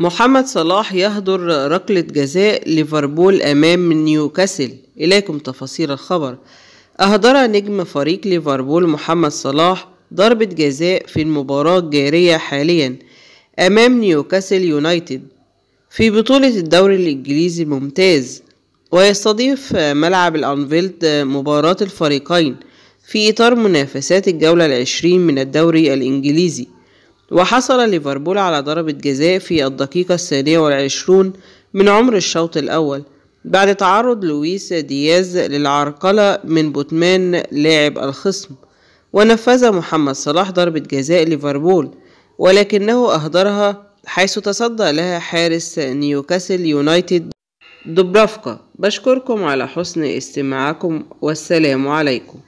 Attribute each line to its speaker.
Speaker 1: محمد صلاح يهدر ركلة جزاء ليفربول أمام نيوكاسل إليكم تفاصيل الخبر أهدر نجم فريق ليفربول محمد صلاح ضربة جزاء في المباراة الجارية حاليا أمام نيوكاسل يونايتد في بطولة الدوري الإنجليزي الممتاز ويستضيف ملعب الأنفيلد مباراة الفريقين في إطار منافسات الجولة العشرين من الدوري الإنجليزي وحصل ليفربول على ضربة جزاء في الدقيقة الثانية والعشرون من عمر الشوط الأول بعد تعرض لويس دياز للعرقلة من بوتمان لاعب الخصم ونفذ محمد صلاح ضربة جزاء ليفربول ولكنه أهدرها حيث تصدى لها حارس نيوكاسل يونايتد دبرافكا بشكركم على حسن استماعكم والسلام عليكم